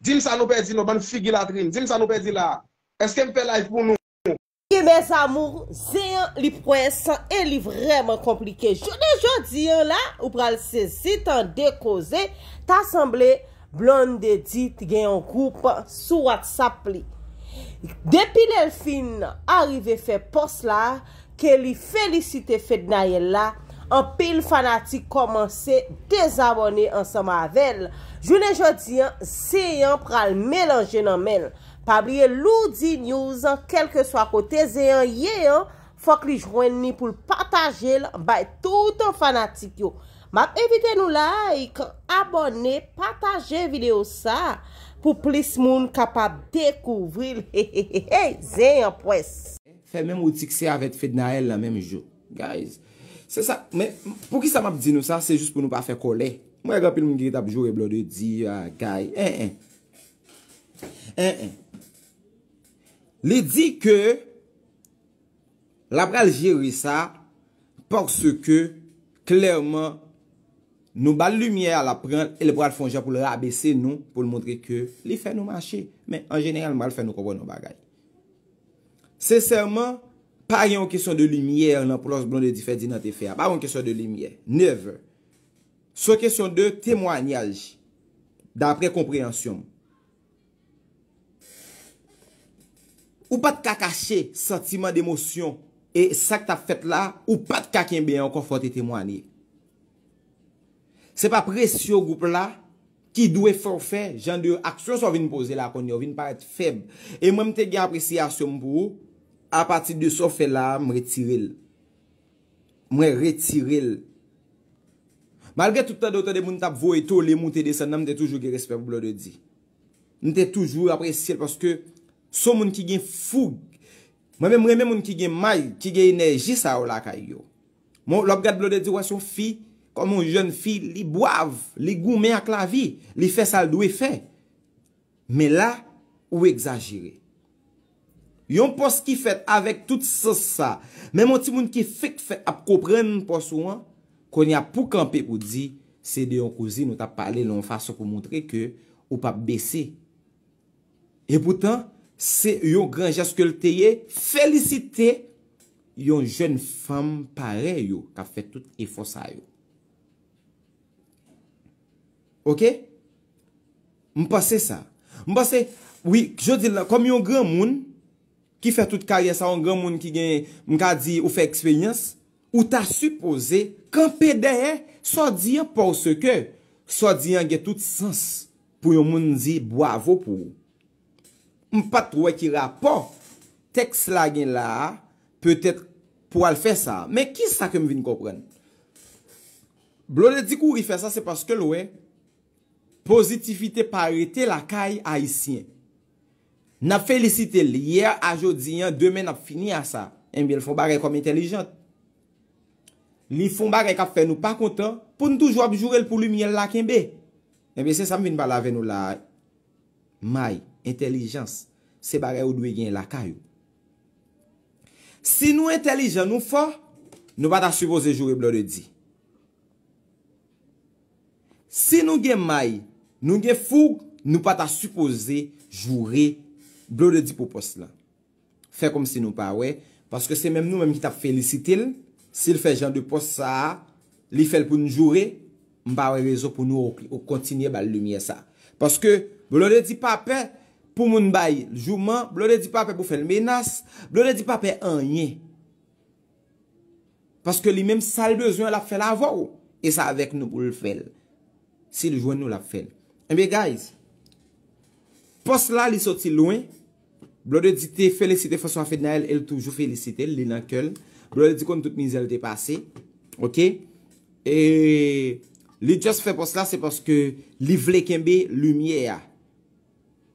Dim sa nou pe di nou, ban figi la drin, dim sa nou pe di la, eske mpe lay pou nou. Ki mez amour, ze yon li prensan, e li vreman komplike. Jou de joun di yon la, ou pral sezit an dekoze, ta semble blonde de dit gen yon group sou wak sap li. Depi l el fin, arive fe pos la, ke li felicite fe dna yon la, an pil fanatik komanse dezabone ansan mavel. Jounen jodi, se yon pral melanje nan men. Pabliye loudi news, kelke swa kote, se yon ye yon, fok li jwen ni pou l pataje l bay touton fanatik yo. Map evite nou like, abone, pataje video sa, pou plis moun kapap dekouvri l. Hey, hey, hey, hey, se yon pwes. Fè mèm ou dik se avèt fèd na el la mèm jò. Guys, se sa, mèm, pou ki sa map di nou sa, se jous pou nou pa fè kolek. Mwen gwa e pil mwen gire tap joure blode di, a gaye, en en. En en. Li di ke, la pral jirisa, pors ke, klerman, nou bal lumye al apren, e le pral fonja pou l rabese nou, pou l montre ke li fè nou mache. Men, an genel mal fè nou kompon nou bagay. Seseyman, pa yon kisyon de lumye, nan pou lors blode di fè di nan te fè, pa yon kisyon de lumye, never. Never. Sou kesyon de temwanyaj Dapre komprensyon Ou pat kakache Sentiment d'emosyon E sak ta fet la Ou pat kakenbyen kon fote temwany Se pa presyo goup la Ki dwe forfe Jan de aksyon sou vin pose la kon yo Vin paret feb E mwen te gen apresyasyon pou A pati de sou fe la mwetiril Mwetiril Malge touta dote de moun tap vo eto le moun te dese nan mte toujou ge respep blode di. Mte toujou apres sel paske sou moun ki gen foug. Mwen mwen mwen moun ki gen may, ki gen enerji sa ou la kay yo. Mwen lop gade blode di wasyon fi, koman joun fi li boav, li goume ak la vi, li fe saldou e fe. Me la ou exagire. Yon pos ki fet avèk tout se sa, mwen moun ti moun ki fe ap kopren pou sou an. kon ya pou kampe pou di, se de yon kouzi nou ta pale loun fasyon pou mountre ke, ou pa bese. E poutan, se yon gran jeske lteye, felicite, yon jen fame pare yo, ka fe tout e fosa yo. Ok? M'pase sa. M'pase, oui, jodi la, kom yon gran moun, ki fe tout karyesa, yon gran moun ki gen, m'ka di ou fe ekspeynyans, m'kade, Ou ta suppose kan pedeye so diyan por seke. So diyan gen tout sens pou yon moun di bo avou pou. M pat wè ki rapon. Tek slagen la, peut-et pou al fè sa. Men ki sa ke m vin kopren? Blo de di kou wè fè sa se paske lwè. Pozitivite parete la kay a yisien. Na felisite liye a jodi yan, demen ap fini a sa. En eh bi el fò bare kom intelijant. ni fon bagay ka fe nou pa kontan, pou nou toujou ap joure l pou lumi l lakin be. Ebe se sam vin balave nou la may, intelijans, se bagay ou dwe gen laka yo. Si nou intelijans nou fa, nou pa ta suppose joure blode di. Si nou gen may, nou gen foug, nou pa ta suppose joure blode di pou pos la. Fe kom si nou pa we, paske se menm nou menm ki ta felicitil, Sil fè jan di pos sa, li fèl pou nou joure, mba wè wèzo pou nou ou kontinye bal lumiè sa. Paske, blode di pape pou moun bayi ljouman, blode di pape pou fèl menas, blode di pape anye. Paske li mèm sal bezyon la fèl avou, e sa avèk nou pou l fèl. Sil joun nou la fèl. E mbe guys, pos la li soti louen, blode di te fèl esite fòswa fèl na el, el toujou fèl esite, li lankèl. Bro, li di kon tout mizel de pase. Ok? E, li just fe pos la se pos ke li vle kembe lumiye a.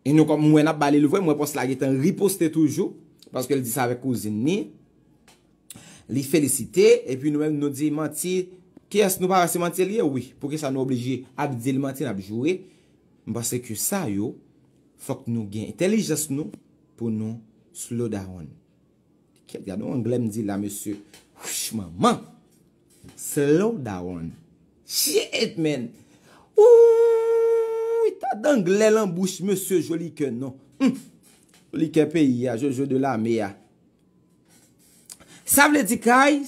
E nou kon mwen ap bale luvwe, mwen pos la ge ten riposte toujou. Pos ke li di sa ave kouzin mi. Li felicite. E pi nou men nou di manti. Ke as nou pa rase manti li? Ouwi, pou ke sa nou oblije ap di manti nabjouwe. Mba se ke sa yo, fok nou gen. Telijas nou pou nou slo daron. Kèp gado an glèm di la, mè sè. Wouch, maman. Slow down. Shit, men. Ou, ta d'an glè lan bouch, mè sè, joli kè non. Joli kèpè ya, joli jò de la, mè ah. ya. Sa vle di kaj?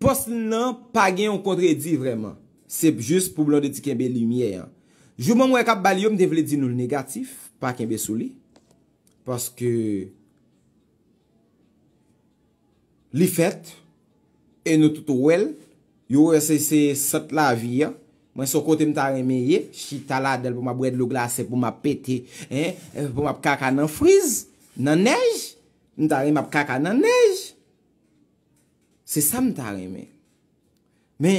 Pos nan, pa gen yon kondre di vreman. Sèp jous pou blon de di kèmbe lumiè an. Jouman mwen kap bali yon mde vle di nou negatif. Pa kèmbe souli. Paske... Li fet, e nou toutou el, yo ese se sat la vi ya, mwen so kote mta reme ye, chita la del pou mabwede lo glase pou mabpete, eh, eh, pou mabkaka nan friz, nan nej, mta reme mabkaka nan nej. Se sa mta reme. Me,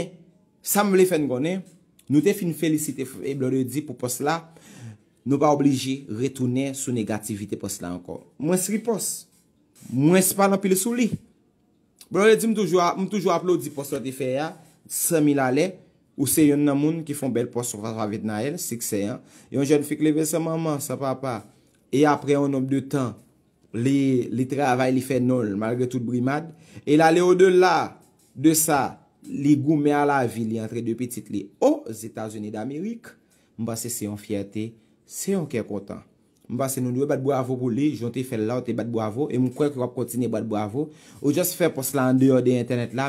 sa mble fen gwenen, nou te fin felicite e blore di pou pos la, nou ba oblige retoune sou negativite pos la ankon. Mwen se ripos, mwen se panan pil sou li. Bon, le di m toujou aplodi posto te fe ya, se mi la le, ou se yon nan moun ki fon bel posto fwa fwa vet na el, si k se yon. Yon jen fe klebe se maman, se papa, e apre yon nom de tan, li tre avay li fe nol, malge tout brimad. E la le o de la de sa, li goume a la vi, li entre de petite li o Zetazone d'Amerik, m ba se se yon fiyate, se yon ke kontan. Mba se nou diwe bat bo avou kou li. Jonte fel la ou te bat bo avou. E mwen kwenk wap kontine bat bo avou. Ou just fel pos la an deyo de internet la.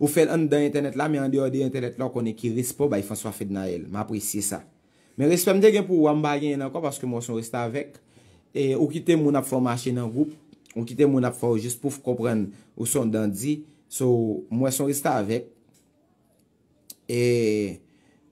Ou fel an deyo de internet la. Men an deyo de internet la konen ki rispo. Bay fonswa fed nan el. Mwen apresye sa. Men rispo mde gen pou wambayen nan ko. Paske mwen son rispo avek. E, ou kite moun ap fwa mwache nan group. Ou kite moun ap fwa ou jist pou fkopren. Ou son dan di. So mwen son rispo avek. E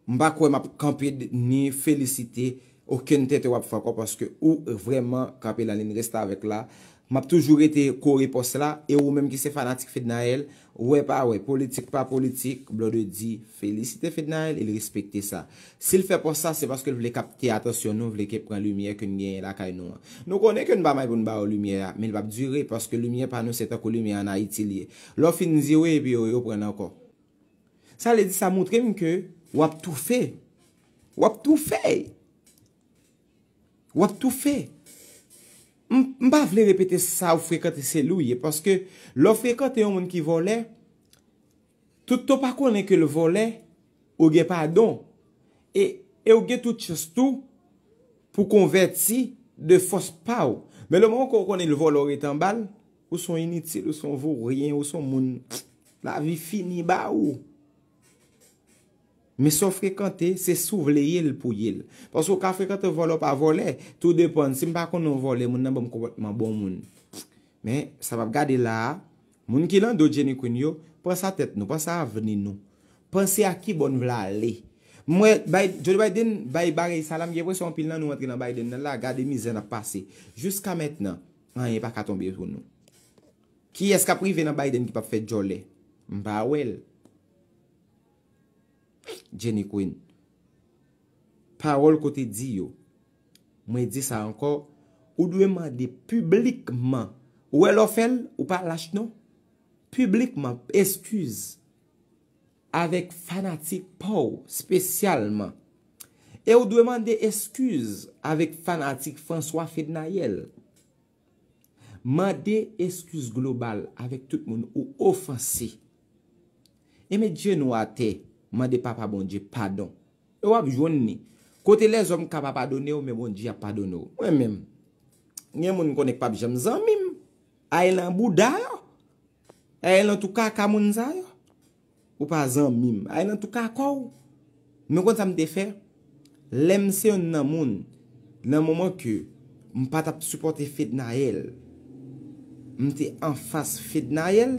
mba kwen mwen kapid ni felisite. ou ken te te wap fwa ko, paske ou vreman kapel an lin resta avek la, map toujou rete kore pos la, e ou menm ki se fanatik fit nan el, ou we pa we, politik pa politik, blode di, felisite fit nan el, il rispekte sa. Se il fe pos sa, se paske l vle kapte atos yon nou, vle ke pren lumiye ke n genye la kay nou. Nou konen ke n ba may pou n ba ou lumiye a, men l wap dure, paske lumiye pa nou se to kou lumiye an a itiliye. Lò finzi we, bi yo yo pren nan ko. Sa le di sa moutre mke, wap tou fe, wap tou fey, Wot tou fe? Mba vle repete sa ou frekate se louye. Paske lou frekate yon moun ki vole, toutou pa konen ke le vole, ouge pa don. E, e ouge tout chastou, pou konvert si, de fos pa ou. Men le moun konen le vole ou reten bal, ou son initil, ou son vou, ou son moun la vi fini ba ou. Me sou frekante, se sou vle yel pou yel. Pas wou ka frekante volop a vole, tout depon. Si mpa kon nou vole, moun nan bom kon man bon moun. Men, sa pap gade la, moun ki lan do djeni kwen yo, pan sa tet nou, pan sa aveni nou. Pansi a ki bon vla le. Jodi Biden bay bare salam, yew wè son pil nan nou entri nan Biden, nan la gade mizè nan pase. Juska metnen, nan yè pa katonbe yon nou. Ki eska prive nan Biden ki pap fè jole? Mpa wèl. Jenny Quinn, parol kote di yo, mwen di sa anko, ou dwe mande publikman, ou el ofel, ou pa lach nou, publikman, eskuz, avek fanatik pou, spesyalman, e ou dwe mande eskuz, avek fanatik François Fednayel, mande eskuz global, avek tout moun ou ofansi, e mwen dje nou ate, Mwade papa bonje, padon. E wap jwenni. Kote bon ah, ah, ah, le zom kapapadone ou, mwen bonje apadone ou. Mwen mwen. Nyen mwen mkonek pap jwem zanmim. Aye lan bouda yo. Aye lan touka akamoun zay yo. Ou pa zanmim. Aye lan touka akou. Mwen kon sa mdefe. Lem se yon nan moun. Nan mwaman ke, mpata supporte fed na el. Mte anfas fed na el.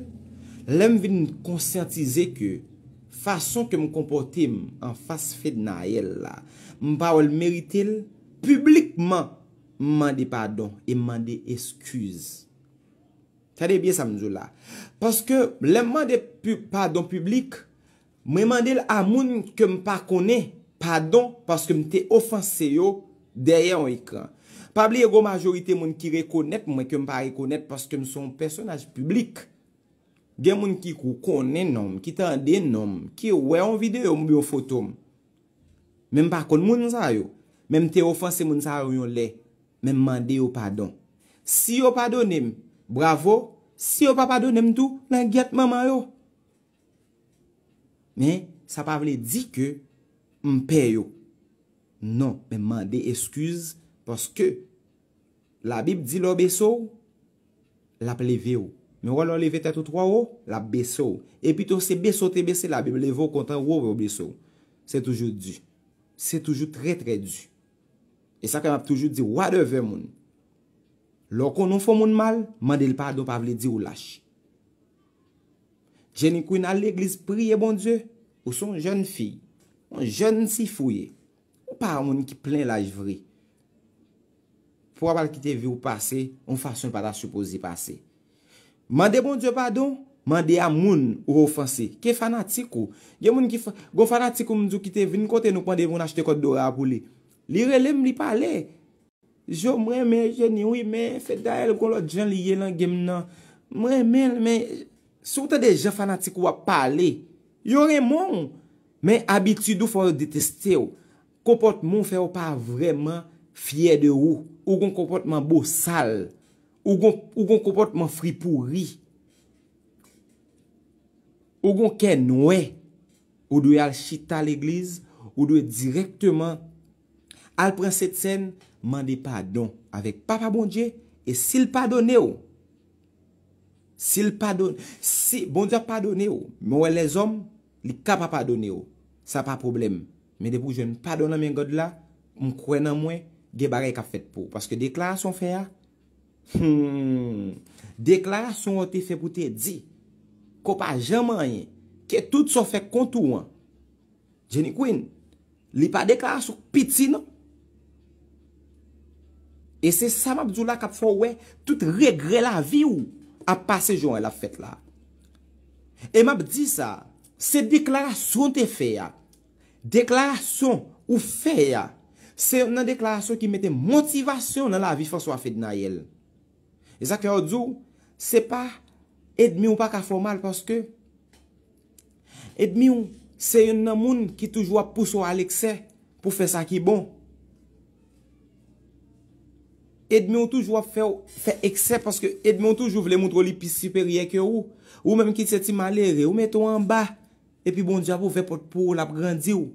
Lem vin konsertize ke, Fason ke m kompote m an fase fed nan yel la, m pa wèl merite l, publikman m mande padon e mande eskuz. Tade bie sa m zou la. Paske lèm mande padon publik, m mande l amoun ke m pa kone padon paske m te ofanse yo deryen wèkran. Pabli ego majorite moun ki rekonet, mwen ke m pa rekonet paske m son personaj publik. Gen moun ki kou konen nom, ki tan den nom, ki wè yon vide yon moun bi yon fotom. Mem pa kon moun zay yo, mem te ofanse moun zay yon le, mem mande yon padon. Si yon padonem, bravo, si yon pa padonem tou, nan get maman yo. Men, sa pa vle di ke, mpe yo. Non, mem mande eskuz, poske, la bib di lo beso, la pleve yo. Men wè lò lè vè tè tò tò wò wò, lè bè sò. E pi tò se bè sò te bè sè la, bè lè vò kontè wò wè bè sò. Se toujou di. Se toujou tre tre di. E sa kè mè ap toujou di wè devè moun. Lò kon nou fò moun mal, man del pa do pa vle di ou lâch. Jeni kou nan l'eglis priye bon die, ou son jèn fi. Ou jèn si fouye. Ou pa moun ki plè l'âj vre. Pwa pal ki te vè ou pase, ou fason pa ta suposi pase. Mande bon diyo padon? Mande ya moun ouro fansi. Ke fanatik ou? Gen moun ki fanatik ou moun zou ki te vin kote nou pande moun achete kote dorap ou li. Li relem li pale. Jo mre men jen yoy men fedayel kon lot jen li yelan gem nan. Mre men men. Sou te de jen fanatik ouwa pale. Yo remon. Men abitidou fwa deteste ou. Komport moun fe ou pa vreman fye de ou. Ou kon komport moun bo sal. Ou gon kompote man fripou ri. Ou gon ken noue. Ou dwe al chita l'eglize. Ou dwe direktman. Al pren setsen. Mande padon. Awek papa bondje. E sil padone ou. Sil padone. Si bondje padone ou. Mwen wè les om. Li ka pa padone ou. Sa pa problem. Men depou jen padone men god la. Mwen kwen nan mwen. Ge barek a fet pou. Paske dekla son feya. Hmm. Deklarasyon ou te fe pou te di Ko pa jaman ye Ke tout so fe kontou an Jeni kwen Li pa deklarasyon piti nan E se sa mab zou la kap fwa we Tout regre la vi ou A pase joun la fet la E mab di sa Se deklarasyon te fe ya Deklarasyon ou fe ya Se nan deklarasyon ki mette Motivasyon nan la vi fwa so fe dinayel E zaka yo djou, se pa, edmi ou pa ka flomal, paske, edmi ou, se yon nan moun ki toujwa pousse ou al ekse, pou fe sa ki bon. Edmi ou toujwa fe ekse, paske edmi ou toujwa vle moun tro li pis super yeke ou, ou menm ki tse ti malere, ou metou an ba, e pi bon dija pou ve potpou la prendi ou.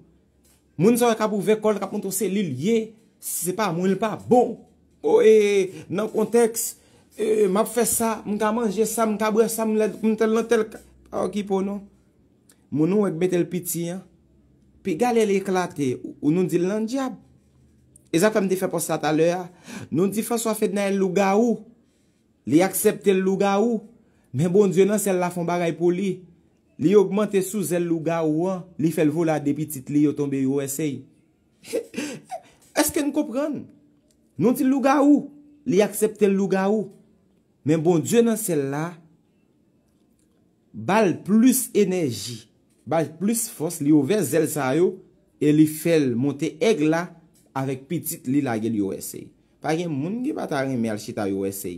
Moun sou yon ka pou ve kol ka poun tou selil ye, se pa moun yon pa bon. Ou oh, e, nan konteks, E, e, map fè sa, mwen ka manje sa, mwen ka bre sa, mwen tel lantel ka. Ok, pou non? nou. Mwen nou wèk betel piti, an. Pi, gale lè klate, ou nou di lan diab. E, zafèm de fè pou sa talè, an. Nou di fè sou a fè dna el luga ou. Li aksepte el luga ou. Men bon die nan, sel la fon baray pou li. Li augmente sou zel luga ou, an. Li fè l'vola de piti, li yo tombe yo esey. Eske nou koupren? Nou ti luga ou. Li aksepte el luga ou. Men bon diyo nan sel la, bal plus enerji, bal plus fos li yo ver zel sa yo, e li fel monte eg la, avek pitit li lage li yo ese. Pake moun ki pata reme al chita yo ese.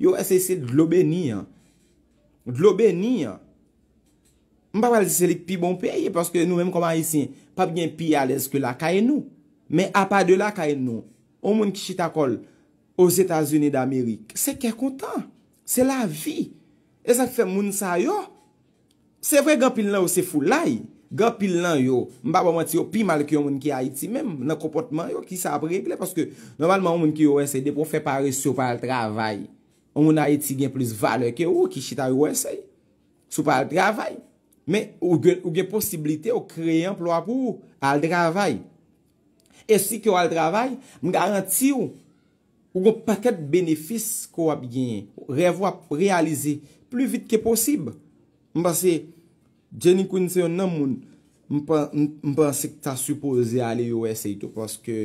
Yo ese se dlobe ni ya. Dlobe ni ya. Mpa pal se li pi bon peye, paske nou menm koman yisi, pap gen pi alez ke la kayen nou. Men apa de la kayen nou, o moun ki chita kol, os Etasunid Amerik, se ke kontan. Se la vi. E zan fe moun sa yo. Se vwe gampil nan yo se fulay. Gampil nan yo. Mba ba mwanti yo pimal ki yo moun ki a iti menm. Nan kompotman yo ki sa pregle. Paske normalman yo moun ki yo wensey de pou fè pare sou pa al travay. O moun a iti gen plus vale ke yo ki chita yo wensey. Sou pa al travay. Men ou gen posibilite yo kreye anplo apou al travay. E si ki yo al travay, mgaranti yo. Ou kon paket benefis kwa ap genye. Revwa, realize. Plu vit ke posib. Mpase, jenikoun se yon nan moun. Mpase, mpase ki ta supose ale yo ese ito. Pwase ke...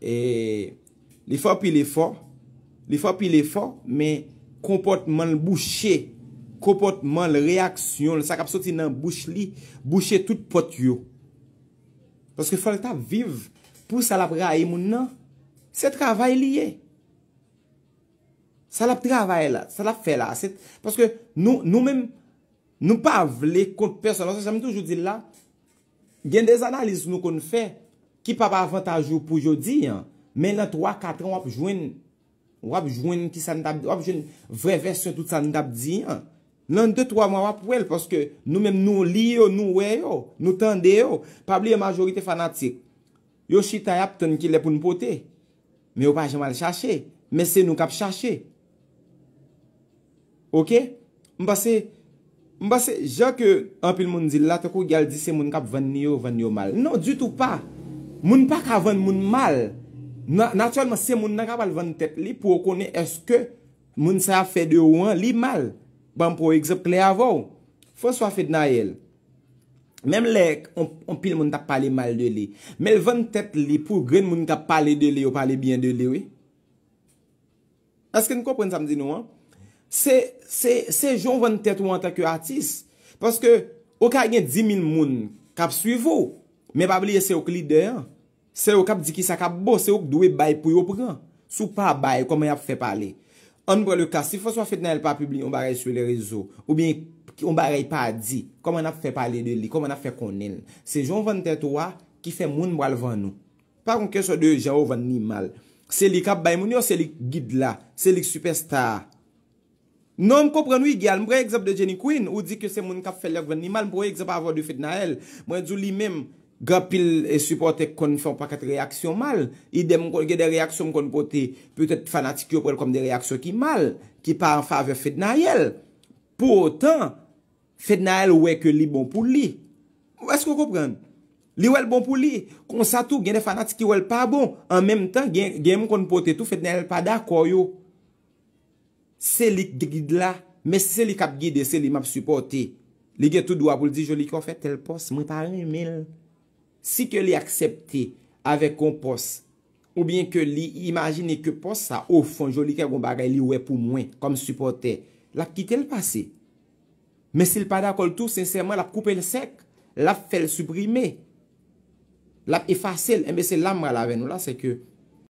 E... Li fwa pi li fwa. Li fwa pi li fwa. Men, komportman, bouché. Komportman, reaksyon. Sakap soti nan bouch li. Bouché tout pot yo. Pwase ki fwa le ta viv. Pou salap re a yon moun nan. Se travay liye. Sa la travay la. Sa la fe la. Paske nou, nou men, nou pa vle kote person. Sa mi toujou di la. Gen de zanaliz nou kon fè. Ki pa pa avantajou pou jou di. Men nan 3-4 an wap jwen, wap jwen ki san dabdi. Wap jwen vreves se tout san dabdi. Nan 2-3 moun wap wèl. Paske nou men nou li yo, nou we yo. Nou tan de yo. Pa bli yo majorite fanatik. Yo chita yap ten ki le pou nou potey. Me ou pa aje mal chache, me se nou kap chache. Ok? Mba se, mba se, jan ke apil moun di la, teko gyal di se moun kap ven nyo, ven nyo mal. Non, du tout pa. Moun pa ka ven moun mal. Natyolman, se moun nan kap al ven tet li, pou okone eske moun sa fe de ou an li mal. Ban pou eksept le avou. Foswa fe de na el. Mem lèk, on pil moun ta pale mal de lè. Mel vann tèt lè pou gren moun ta pale de lè ou pale bien de lè wè. Aske nou kompren sa mdi nou an? Se, se, se joun vann tèt ou an ta kyo atis. Paske, ou ka gen 10.000 moun kap sui vò. Men pa blye se ok lider. Se ok kap di ki sa kap bo. Se ok dwe bay pou yo pran. Sou pa bay koman yap fè pale. An bre le kas, si foswa fèt nan el pa publik, ou ba rej sui le rezo, ou bie... Ki ou mba rey pa a di. Koman ap fe pale de li. Koman ap fe konen. Se joun 23. Ki fe moun mwal van nou. Par kon kesho de. Je ou van ni mal. Se li kap bay moun yo. Se li gid la. Se li superstar. Non mkopren nou i gyan. Mpwè eksep de Jenny Quinn. Ou di ke se moun kap fe lak van ni mal. Mpwè eksep avwa de fet nan el. Mwen djou li mem. Gap il e supporte kon fèm pa ket reaksyon mal. Idem mkon gè de reaksyon kon pote. Pwè tè fanatik yo prèl kom de reaksyon ki mal. Ki pa an fave fet nan el Fèt nan el wè ke li bon pou li. Ou wè skou koupren? Li wè bon pou li. Kon sa tou gen de fanatik ki wè l pa bon. An menm tan gen moun kon pote tout fèt nan el pa dakoy yo. Se li grid la. Mè se li kap gide se li map supporte. Li gen tout doua pou li di joli kon fè tel pos. Mwen tan lumi mil. Si ke li aksepte avek kon pos. Ou bien ke li imagine ke pos sa. Ou fon joli ke kon bagay li wè pou mwen. Kom supporte. La ki tel pase. mese l padakol tou, sensèman, lap koupè l sek, lap fèl subrimè, lap effasèl, mese lam mal avè nou la, se ke,